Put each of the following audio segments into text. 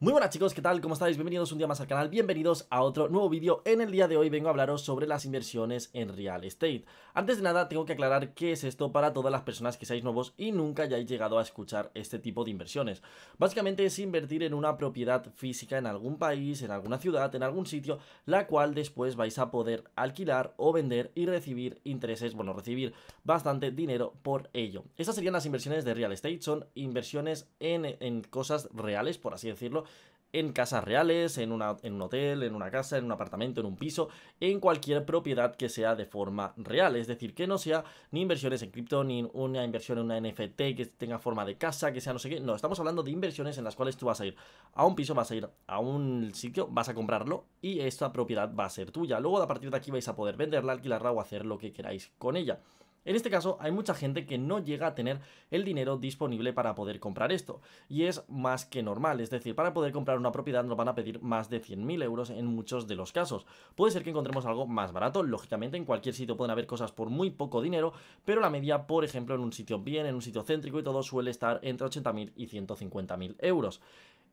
Muy buenas chicos, ¿qué tal? ¿Cómo estáis? Bienvenidos un día más al canal, bienvenidos a otro nuevo vídeo. En el día de hoy vengo a hablaros sobre las inversiones en real estate. Antes de nada tengo que aclarar qué es esto para todas las personas que seáis nuevos y nunca hayáis llegado a escuchar este tipo de inversiones. Básicamente es invertir en una propiedad física en algún país, en alguna ciudad, en algún sitio, la cual después vais a poder alquilar o vender y recibir intereses, bueno, recibir bastante dinero por ello. Estas serían las inversiones de real estate, son inversiones en, en cosas reales, por así decirlo en casas reales, en, en, un hotel, en una casa, en un apartamento, en un piso, en cualquier propiedad que sea de forma real. Es decir, que no sea ni inversiones en cripto, ni una inversión en una NFT que tenga forma de casa, que sea no sé qué. No, estamos hablando de inversiones en las cuales tú vas a ir a un piso, vas a ir a un sitio, vas a comprarlo y esta propiedad va a ser tuya. Luego a partir de aquí vais a poder venderla, alquilarla o hacer lo que queráis con ella. En este caso hay mucha gente que no llega a tener el dinero disponible para poder comprar esto y es más que normal, es decir, para poder comprar una propiedad nos van a pedir más de 100.000 euros en muchos de los casos. Puede ser que encontremos algo más barato, lógicamente en cualquier sitio pueden haber cosas por muy poco dinero, pero la media, por ejemplo, en un sitio bien, en un sitio céntrico y todo suele estar entre 80.000 y 150.000 euros.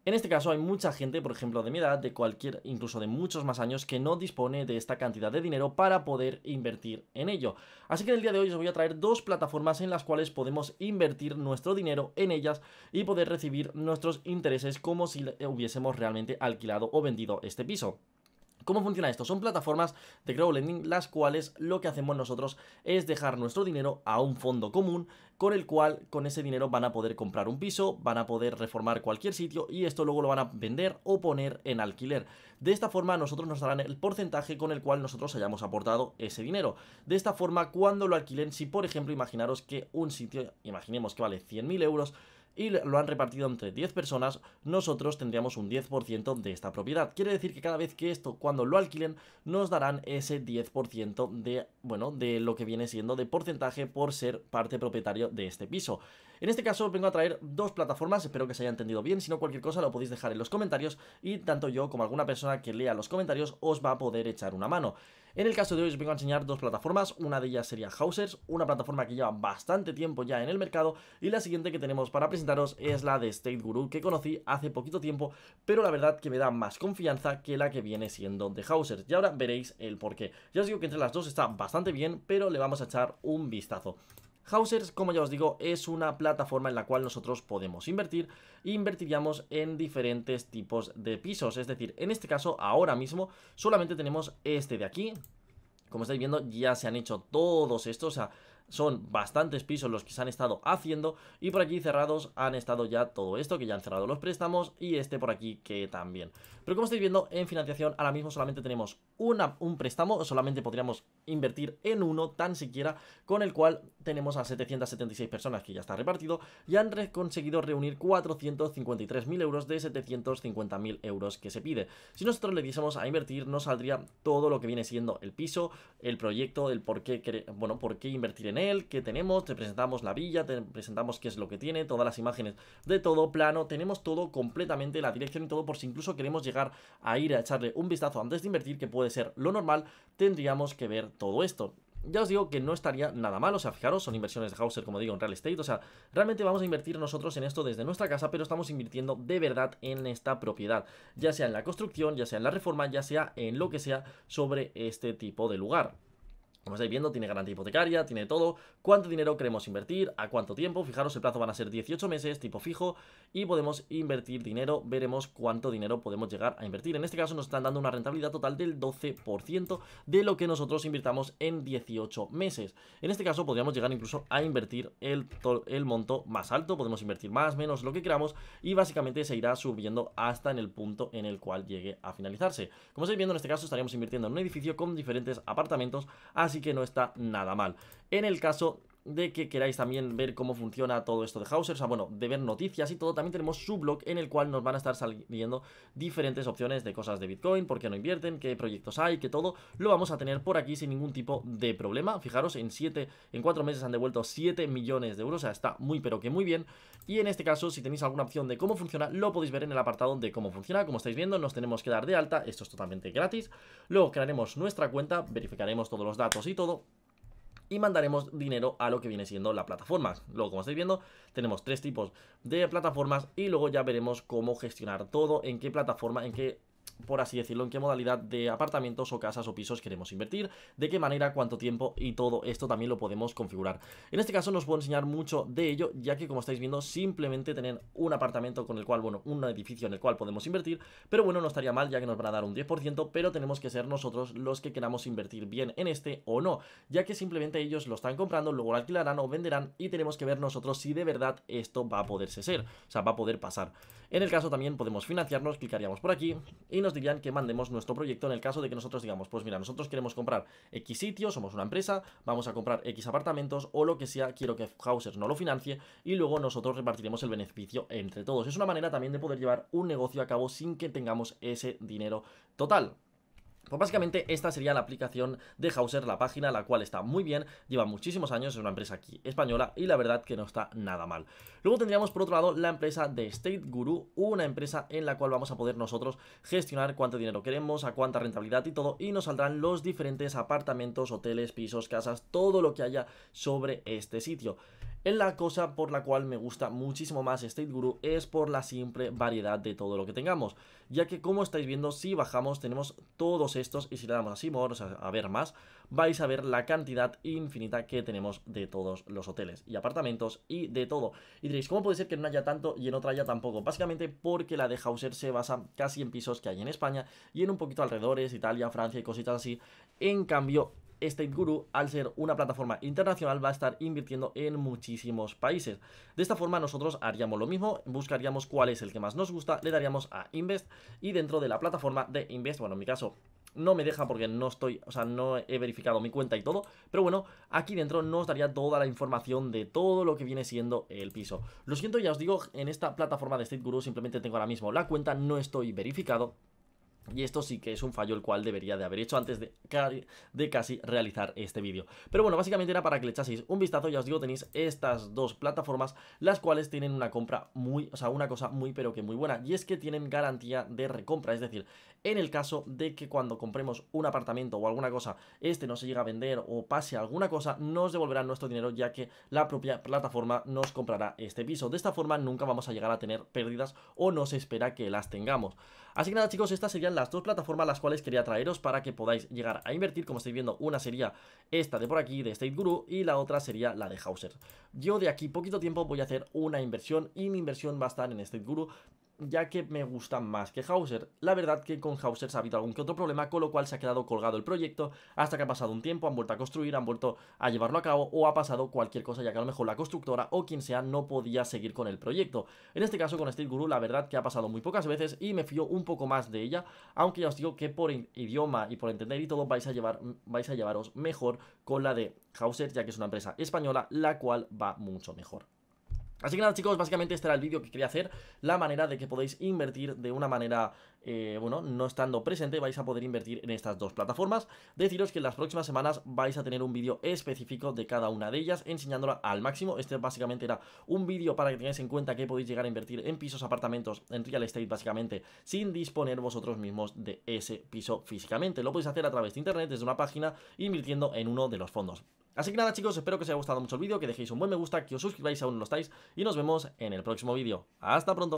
En este caso hay mucha gente, por ejemplo, de mi edad, de cualquier, incluso de muchos más años, que no dispone de esta cantidad de dinero para poder invertir en ello. Así que en el día de hoy os voy a traer dos plataformas en las cuales podemos invertir nuestro dinero en ellas y poder recibir nuestros intereses como si hubiésemos realmente alquilado o vendido este piso. ¿Cómo funciona esto? Son plataformas de crowdlending las cuales lo que hacemos nosotros es dejar nuestro dinero a un fondo común con el cual con ese dinero van a poder comprar un piso, van a poder reformar cualquier sitio y esto luego lo van a vender o poner en alquiler. De esta forma nosotros nos darán el porcentaje con el cual nosotros hayamos aportado ese dinero. De esta forma cuando lo alquilen, si por ejemplo imaginaros que un sitio, imaginemos que vale 100.000 euros, y lo han repartido entre 10 personas, nosotros tendríamos un 10% de esta propiedad. Quiere decir que cada vez que esto, cuando lo alquilen, nos darán ese 10% de, bueno, de lo que viene siendo de porcentaje por ser parte propietario de este piso. En este caso vengo a traer dos plataformas, espero que se haya entendido bien, si no cualquier cosa lo podéis dejar en los comentarios y tanto yo como alguna persona que lea los comentarios os va a poder echar una mano. En el caso de hoy os vengo a enseñar dos plataformas, una de ellas sería Housers, una plataforma que lleva bastante tiempo ya en el mercado y la siguiente que tenemos para presentaros es la de State Guru que conocí hace poquito tiempo, pero la verdad que me da más confianza que la que viene siendo de Housers y ahora veréis el porqué. Ya os digo que entre las dos está bastante bien, pero le vamos a echar un vistazo. Housers, como ya os digo, es una plataforma en la cual nosotros podemos invertir e invertiríamos en diferentes tipos de pisos. Es decir, en este caso, ahora mismo, solamente tenemos este de aquí, como estáis viendo, ya se han hecho todos estos, o sea, son bastantes pisos los que se han estado haciendo y por aquí cerrados han estado ya todo esto, que ya han cerrado los préstamos y este por aquí que también. Pero como estáis viendo, en financiación ahora mismo solamente tenemos una, un préstamo, solamente podríamos invertir en uno tan siquiera, con el cual tenemos a 776 personas que ya está repartido y han conseguido reunir 453.000 euros de 750.000 euros que se pide. Si nosotros le diésemos a invertir, nos saldría todo lo que viene siendo el piso, el proyecto, el por bueno, por qué invertir en que él, tenemos, te presentamos la villa, te presentamos qué es lo que tiene, todas las imágenes de todo plano, tenemos todo completamente, la dirección y todo, por si incluso queremos llegar a ir a echarle un vistazo antes de invertir, que puede ser lo normal, tendríamos que ver todo esto ya os digo que no estaría nada mal, o sea, fijaros, son inversiones de Hauser, como digo, en real estate, o sea, realmente vamos a invertir nosotros en esto desde nuestra casa, pero estamos invirtiendo de verdad en esta propiedad, ya sea en la construcción, ya sea en la reforma, ya sea en lo que sea sobre este tipo de lugar. Como estáis viendo, tiene garantía hipotecaria, tiene todo. ¿Cuánto dinero queremos invertir? ¿A cuánto tiempo? Fijaros, el plazo van a ser 18 meses, tipo fijo, y podemos invertir dinero. Veremos cuánto dinero podemos llegar a invertir. En este caso nos están dando una rentabilidad total del 12% de lo que nosotros invirtamos en 18 meses. En este caso podríamos llegar incluso a invertir el, el monto más alto. Podemos invertir más, menos, lo que queramos, y básicamente se irá subiendo hasta en el punto en el cual llegue a finalizarse. Como estáis viendo, en este caso estaríamos invirtiendo en un edificio con diferentes apartamentos, así así que no está nada mal. En el caso de que queráis también ver cómo funciona todo esto de Hauser, o sea, bueno, de ver noticias y todo, también tenemos su blog en el cual nos van a estar saliendo diferentes opciones de cosas de Bitcoin, por qué no invierten, qué proyectos hay, que todo, lo vamos a tener por aquí sin ningún tipo de problema. Fijaros, en en 4 meses han devuelto 7 millones de euros, o sea, está muy pero que muy bien. Y en este caso, si tenéis alguna opción de cómo funciona, lo podéis ver en el apartado de cómo funciona. Como estáis viendo, nos tenemos que dar de alta, esto es totalmente gratis. Luego crearemos nuestra cuenta, verificaremos todos los datos y todo y mandaremos dinero a lo que viene siendo la plataforma. Luego, como estáis viendo, tenemos tres tipos de plataformas y luego ya veremos cómo gestionar todo, en qué plataforma, en qué por así decirlo, en qué modalidad de apartamentos o casas o pisos queremos invertir, de qué manera, cuánto tiempo y todo esto también lo podemos configurar. En este caso no os puedo enseñar mucho de ello, ya que como estáis viendo, simplemente tener un apartamento con el cual, bueno, un edificio en el cual podemos invertir, pero bueno, no estaría mal ya que nos van a dar un 10%, pero tenemos que ser nosotros los que queramos invertir bien en este o no, ya que simplemente ellos lo están comprando, luego lo alquilarán o venderán y tenemos que ver nosotros si de verdad esto va a poderse ser, o sea, va a poder pasar. En el caso también podemos financiarnos, clicaríamos por aquí y nos dirían que mandemos nuestro proyecto en el caso de que nosotros digamos, pues mira, nosotros queremos comprar X sitio, somos una empresa, vamos a comprar X apartamentos o lo que sea, quiero que Hauser no lo financie y luego nosotros repartiremos el beneficio entre todos. Es una manera también de poder llevar un negocio a cabo sin que tengamos ese dinero total. Pues básicamente esta sería la aplicación de Hauser, la página, la cual está muy bien, lleva muchísimos años, es una empresa aquí española y la verdad que no está nada mal. Luego tendríamos por otro lado la empresa de State Guru, una empresa en la cual vamos a poder nosotros gestionar cuánto dinero queremos, a cuánta rentabilidad y todo, y nos saldrán los diferentes apartamentos, hoteles, pisos, casas, todo lo que haya sobre este sitio. En la cosa por la cual me gusta muchísimo más State Guru es por la simple variedad de todo lo que tengamos, ya que como estáis viendo, si bajamos tenemos todos estos y si le damos así, o a, ver más, vais a ver la cantidad infinita que tenemos de todos los hoteles y apartamentos y de todo. Y diréis, ¿cómo puede ser que no haya tanto y en otra haya tampoco? Básicamente porque la de Hauser se basa casi en pisos que hay en España y en un poquito alrededores, Italia, Francia y cositas así. En cambio, State Guru, al ser una plataforma internacional, va a estar invirtiendo en muchísimos países. De esta forma nosotros haríamos lo mismo, buscaríamos cuál es el que más nos gusta, le daríamos a Invest y dentro de la plataforma de Invest, bueno, en mi caso no me deja porque no estoy, o sea, no he verificado mi cuenta y todo, pero bueno, aquí dentro nos daría toda la información de todo lo que viene siendo el piso. Lo siento, ya os digo, en esta plataforma de State Guru simplemente tengo ahora mismo la cuenta, no estoy verificado, y esto sí que es un fallo el cual debería de haber hecho antes de, de casi realizar este vídeo. Pero bueno, básicamente era para que le echaseis un vistazo. Ya os digo, tenéis estas dos plataformas, las cuales tienen una compra muy, o sea, una cosa muy pero que muy buena. Y es que tienen garantía de recompra. Es decir, en el caso de que cuando compremos un apartamento o alguna cosa, este no se llega a vender o pase alguna cosa, nos devolverán nuestro dinero ya que la propia plataforma nos comprará este piso. De esta forma nunca vamos a llegar a tener pérdidas o no se espera que las tengamos. Así que nada chicos, estas serían las dos plataformas las cuales quería traeros para que podáis llegar a invertir. Como estáis viendo, una sería esta de por aquí, de State Guru, y la otra sería la de Hauser. Yo de aquí poquito tiempo voy a hacer una inversión y mi inversión va a estar en State Guru ya que me gusta más que Hauser. La verdad que con Hauser se ha habido algún que otro problema, con lo cual se ha quedado colgado el proyecto hasta que ha pasado un tiempo, han vuelto a construir, han vuelto a llevarlo a cabo o ha pasado cualquier cosa, ya que a lo mejor la constructora o quien sea no podía seguir con el proyecto. En este caso con Steel Guru la verdad que ha pasado muy pocas veces y me fío un poco más de ella, aunque ya os digo que por idioma y por entender y todo vais a, llevar, vais a llevaros mejor con la de Hauser, ya que es una empresa española la cual va mucho mejor. Así que nada chicos, básicamente este era el vídeo que quería hacer, la manera de que podéis invertir de una manera, eh, bueno, no estando presente, vais a poder invertir en estas dos plataformas. Deciros que en las próximas semanas vais a tener un vídeo específico de cada una de ellas, enseñándola al máximo. Este básicamente era un vídeo para que tengáis en cuenta que podéis llegar a invertir en pisos, apartamentos, en real estate básicamente, sin disponer vosotros mismos de ese piso físicamente. Lo podéis hacer a través de internet, desde una página, invirtiendo en uno de los fondos. Así que nada chicos, espero que os haya gustado mucho el vídeo, que dejéis un buen me gusta, que os suscribáis si aún no lo estáis y nos vemos en el próximo vídeo. ¡Hasta pronto!